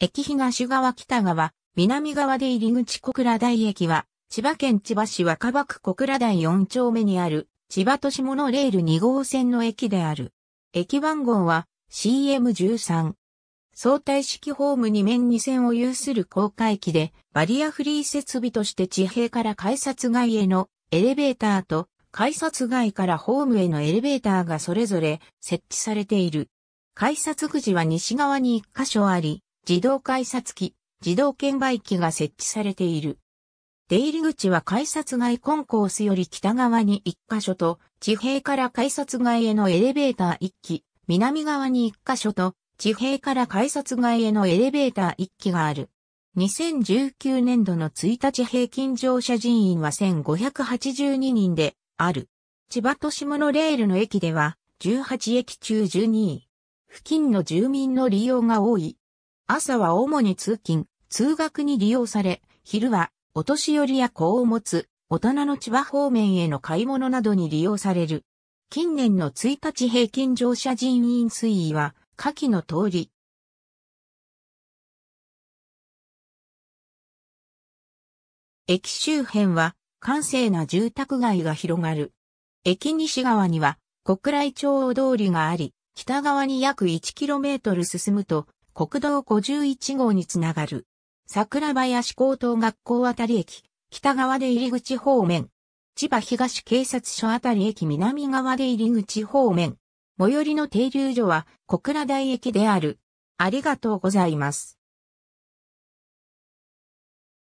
駅東側北側、南側で入り口小倉台駅は、千葉県千葉市若葉区小倉台4丁目にある、千葉都市モノレール2号線の駅である。駅番号は CM13。相対式ホーム2面2線を有する高架駅で、バリアフリー設備として地平から改札外へのエレベーターと、改札外からホームへのエレベーターがそれぞれ設置されている。改札口は西側に1箇所あり、自動改札機、自動券売機が設置されている。出入り口は改札外コンコースより北側に1カ所と、地平から改札外へのエレベーター1機、南側に1カ所と、地平から改札外へのエレベーター1機がある。2019年度の1日平均乗車人員は1582人である。千葉都市モノレールの駅では18駅中12位。付近の住民の利用が多い。朝は主に通勤、通学に利用され、昼はお年寄りや子を持つ大人の千葉方面への買い物などに利用される。近年の1日平均乗車人員推移は下記の通り。駅周辺は閑静な住宅街が広がる。駅西側には小倉町大通りがあり、北側に約 1km 進むと国道51号につながる。桜林高等学校あたり駅、北側で入り口方面。千葉東警察署あたり駅南側で入り口方面。最寄りの停留所は小倉台駅である。ありがとうございます。